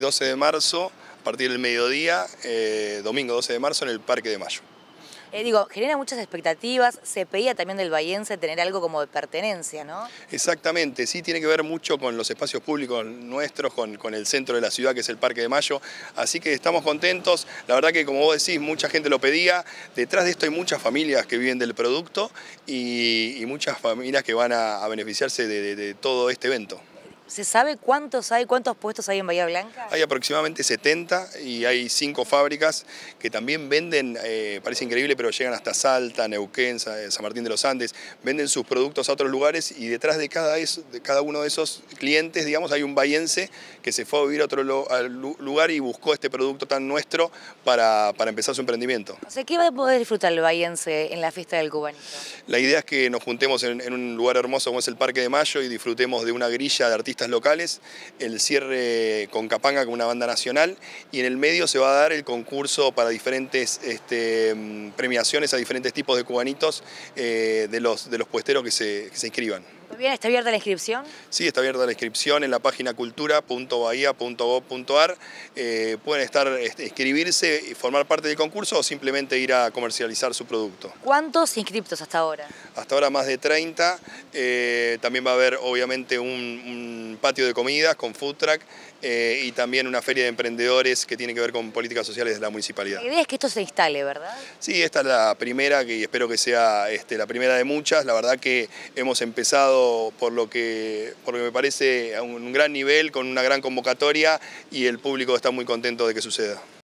12 de marzo, a partir del mediodía, eh, domingo 12 de marzo, en el Parque de Mayo. Eh, digo, genera muchas expectativas, se pedía también del bahiense tener algo como de pertenencia, ¿no? Exactamente, sí, tiene que ver mucho con los espacios públicos nuestros, con, el centro de la ciudad que es el Parque de Mayo, así que estamos contentos, la verdad que como vos decís, mucha gente lo pedía, detrás de esto hay muchas familias que viven del producto y, muchas familias que van a, beneficiarse de todo este evento. ¿Se sabe cuántos hay, cuántos puestos hay en Bahía Blanca? Hay aproximadamente 70 y hay cinco fábricas que también venden, eh, parece increíble, pero llegan hasta Salta, Neuquén, eh, San Martín de los Andes, venden sus productos a otros lugares y detrás de cada, de cada uno de esos clientes, digamos, hay un bahiense que se fue a vivir a otro lugar y buscó este producto tan nuestro para, empezar su emprendimiento. ¿qué va a poder disfrutar el bahiense en la fiesta del cubanito? La idea es que nos juntemos en un lugar hermoso como es el Parque de Mayo y disfrutemos de una grilla de artistas locales, el cierre con Capanga con una banda nacional y en el medio se va a dar el concurso para diferentes este, mm, premiaciones a diferentes tipos de cubanitos eh, de, los, de los puesteros que se, que se inscriban. Bien, ¿está abierta la inscripción? Sí, está abierta la inscripción en la página cultura.bahía.gov.ar. Eh, pueden estar, este, inscribirse, formar parte del concurso o simplemente ir a comercializar su producto. ¿Cuántos inscriptos hasta ahora? hasta ahora más de 30. Eh, también va a haber obviamente un, patio de comidas con food truck eh, y también una feria de emprendedores que tiene que ver con políticas sociales de la municipalidad. La idea es que esto se instale, ¿verdad? Sí, esta es la primera y espero que sea este, la primera de muchas. La verdad que hemos empezado por lo que, por lo que me parece a un gran nivel, con una gran convocatoria y el público está muy contento de que suceda.